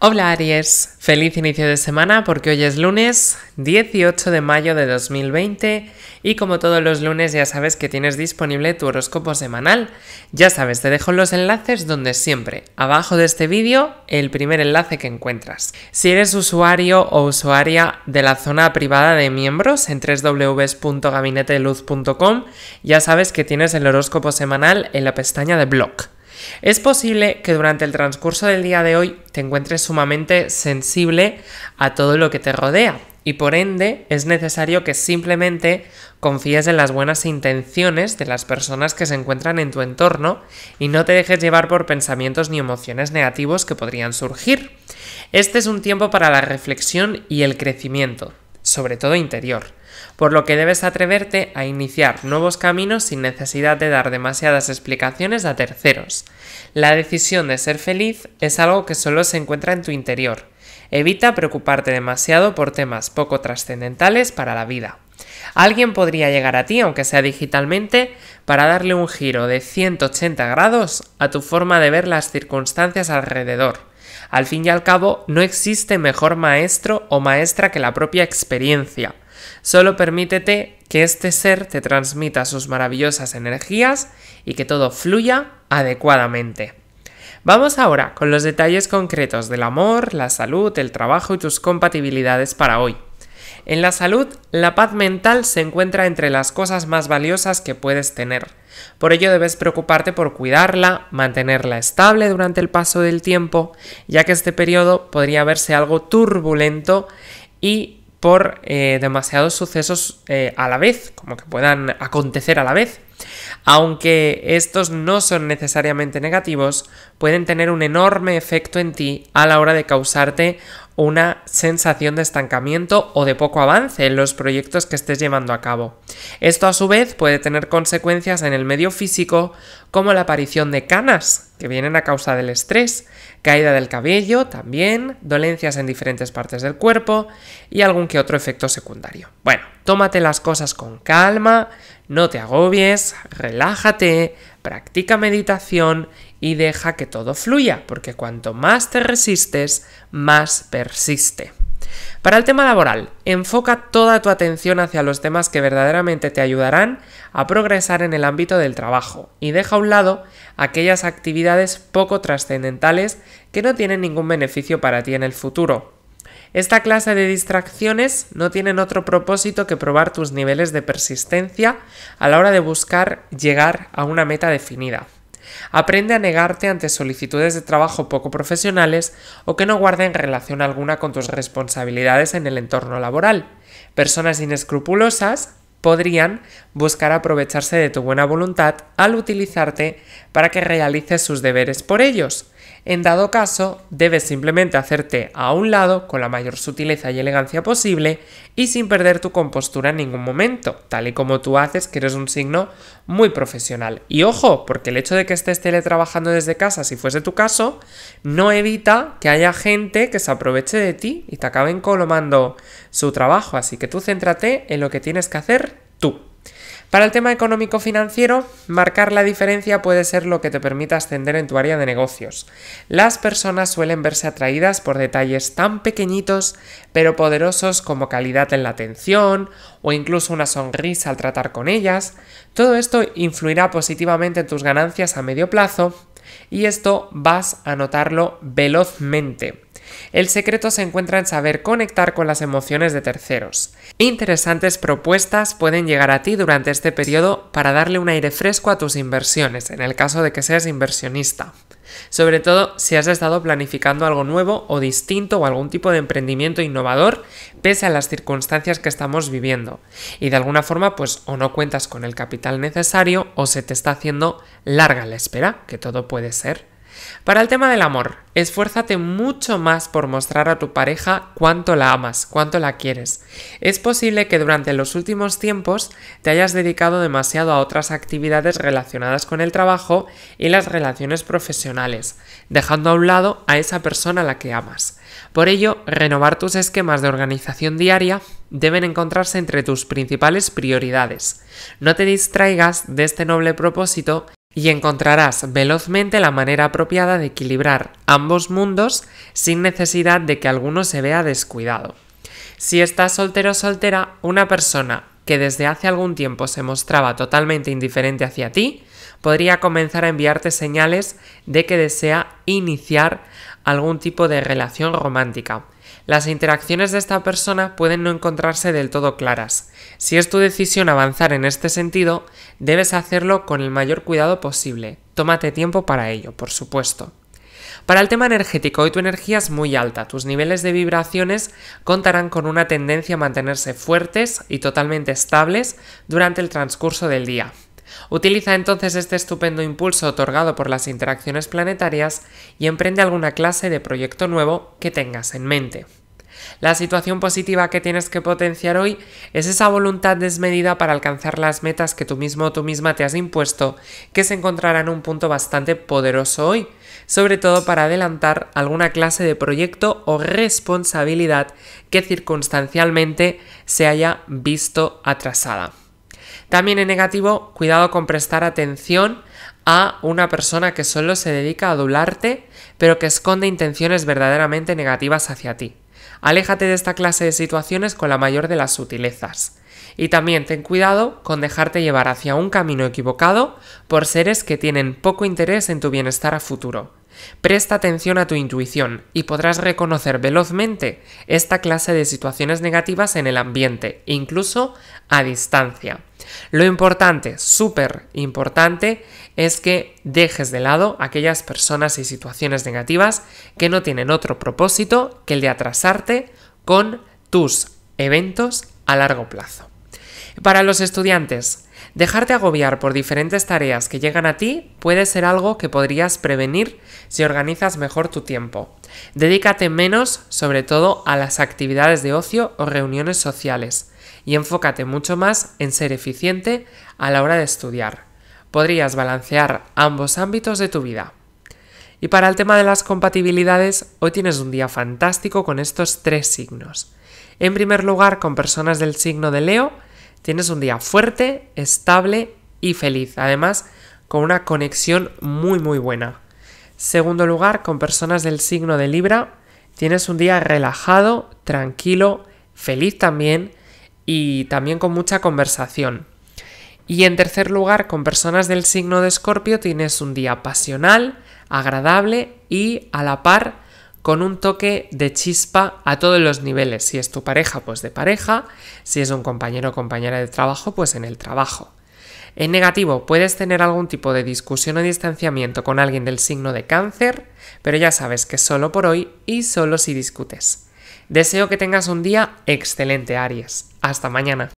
Hola Aries, feliz inicio de semana porque hoy es lunes 18 de mayo de 2020 y como todos los lunes ya sabes que tienes disponible tu horóscopo semanal. Ya sabes, te dejo los enlaces donde siempre, abajo de este vídeo, el primer enlace que encuentras. Si eres usuario o usuaria de la zona privada de miembros en www.gabineteluz.com, ya sabes que tienes el horóscopo semanal en la pestaña de blog. Es posible que durante el transcurso del día de hoy te encuentres sumamente sensible a todo lo que te rodea y por ende es necesario que simplemente confíes en las buenas intenciones de las personas que se encuentran en tu entorno y no te dejes llevar por pensamientos ni emociones negativos que podrían surgir. Este es un tiempo para la reflexión y el crecimiento, sobre todo interior por lo que debes atreverte a iniciar nuevos caminos sin necesidad de dar demasiadas explicaciones a terceros. La decisión de ser feliz es algo que solo se encuentra en tu interior. Evita preocuparte demasiado por temas poco trascendentales para la vida. Alguien podría llegar a ti, aunque sea digitalmente, para darle un giro de 180 grados a tu forma de ver las circunstancias alrededor. Al fin y al cabo, no existe mejor maestro o maestra que la propia experiencia. Solo permítete que este ser te transmita sus maravillosas energías y que todo fluya adecuadamente. Vamos ahora con los detalles concretos del amor, la salud, el trabajo y tus compatibilidades para hoy. En la salud, la paz mental se encuentra entre las cosas más valiosas que puedes tener. Por ello debes preocuparte por cuidarla, mantenerla estable durante el paso del tiempo, ya que este periodo podría verse algo turbulento y por eh, demasiados sucesos eh, a la vez, como que puedan acontecer a la vez. Aunque estos no son necesariamente negativos, pueden tener un enorme efecto en ti a la hora de causarte una sensación de estancamiento o de poco avance en los proyectos que estés llevando a cabo. Esto a su vez puede tener consecuencias en el medio físico como la aparición de canas, que vienen a causa del estrés, caída del cabello también, dolencias en diferentes partes del cuerpo y algún que otro efecto secundario. Bueno, tómate las cosas con calma, no te agobies, relájate, practica meditación y deja que todo fluya, porque cuanto más te resistes, más persiste. Para el tema laboral, enfoca toda tu atención hacia los temas que verdaderamente te ayudarán a progresar en el ámbito del trabajo y deja a un lado aquellas actividades poco trascendentales que no tienen ningún beneficio para ti en el futuro. Esta clase de distracciones no tienen otro propósito que probar tus niveles de persistencia a la hora de buscar llegar a una meta definida. Aprende a negarte ante solicitudes de trabajo poco profesionales o que no guarden relación alguna con tus responsabilidades en el entorno laboral. Personas inescrupulosas podrían buscar aprovecharse de tu buena voluntad al utilizarte para que realices sus deberes por ellos. En dado caso, debes simplemente hacerte a un lado con la mayor sutileza y elegancia posible y sin perder tu compostura en ningún momento, tal y como tú haces que eres un signo muy profesional. Y ojo, porque el hecho de que estés teletrabajando desde casa, si fuese tu caso, no evita que haya gente que se aproveche de ti y te acaben colomando su trabajo, así que tú céntrate en lo que tienes que hacer tú. Para el tema económico-financiero, marcar la diferencia puede ser lo que te permita ascender en tu área de negocios. Las personas suelen verse atraídas por detalles tan pequeñitos pero poderosos como calidad en la atención o incluso una sonrisa al tratar con ellas. Todo esto influirá positivamente en tus ganancias a medio plazo y esto vas a notarlo velozmente. El secreto se encuentra en saber conectar con las emociones de terceros. Interesantes propuestas pueden llegar a ti durante este periodo para darle un aire fresco a tus inversiones, en el caso de que seas inversionista. Sobre todo si has estado planificando algo nuevo o distinto o algún tipo de emprendimiento innovador pese a las circunstancias que estamos viviendo. Y de alguna forma pues o no cuentas con el capital necesario o se te está haciendo larga la espera, que todo puede ser. Para el tema del amor, esfuérzate mucho más por mostrar a tu pareja cuánto la amas, cuánto la quieres. Es posible que durante los últimos tiempos te hayas dedicado demasiado a otras actividades relacionadas con el trabajo y las relaciones profesionales, dejando a un lado a esa persona a la que amas. Por ello, renovar tus esquemas de organización diaria deben encontrarse entre tus principales prioridades. No te distraigas de este noble propósito y encontrarás velozmente la manera apropiada de equilibrar ambos mundos sin necesidad de que alguno se vea descuidado. Si estás soltero o soltera, una persona que desde hace algún tiempo se mostraba totalmente indiferente hacia ti, podría comenzar a enviarte señales de que desea iniciar algún tipo de relación romántica, las interacciones de esta persona pueden no encontrarse del todo claras. Si es tu decisión avanzar en este sentido, debes hacerlo con el mayor cuidado posible. Tómate tiempo para ello, por supuesto. Para el tema energético, hoy tu energía es muy alta, tus niveles de vibraciones contarán con una tendencia a mantenerse fuertes y totalmente estables durante el transcurso del día. Utiliza entonces este estupendo impulso otorgado por las interacciones planetarias y emprende alguna clase de proyecto nuevo que tengas en mente. La situación positiva que tienes que potenciar hoy es esa voluntad desmedida para alcanzar las metas que tú mismo o tú misma te has impuesto, que se encontrará en un punto bastante poderoso hoy, sobre todo para adelantar alguna clase de proyecto o responsabilidad que circunstancialmente se haya visto atrasada. También en negativo, cuidado con prestar atención a una persona que solo se dedica a adularte pero que esconde intenciones verdaderamente negativas hacia ti. Aléjate de esta clase de situaciones con la mayor de las sutilezas. Y también ten cuidado con dejarte llevar hacia un camino equivocado por seres que tienen poco interés en tu bienestar a futuro. Presta atención a tu intuición y podrás reconocer velozmente esta clase de situaciones negativas en el ambiente, incluso a distancia. Lo importante, súper importante, es que dejes de lado aquellas personas y situaciones negativas que no tienen otro propósito que el de atrasarte con tus eventos a largo plazo. Para los estudiantes, Dejarte agobiar por diferentes tareas que llegan a ti puede ser algo que podrías prevenir si organizas mejor tu tiempo. Dedícate menos, sobre todo, a las actividades de ocio o reuniones sociales y enfócate mucho más en ser eficiente a la hora de estudiar. Podrías balancear ambos ámbitos de tu vida. Y para el tema de las compatibilidades, hoy tienes un día fantástico con estos tres signos. En primer lugar, con personas del signo de Leo, tienes un día fuerte, estable y feliz. Además, con una conexión muy muy buena. Segundo lugar, con personas del signo de Libra, tienes un día relajado, tranquilo, feliz también y también con mucha conversación. Y en tercer lugar, con personas del signo de Escorpio tienes un día pasional, agradable y a la par con un toque de chispa a todos los niveles. Si es tu pareja, pues de pareja. Si es un compañero o compañera de trabajo, pues en el trabajo. En negativo, puedes tener algún tipo de discusión o distanciamiento con alguien del signo de cáncer, pero ya sabes que solo por hoy y solo si discutes. Deseo que tengas un día excelente, Aries. Hasta mañana.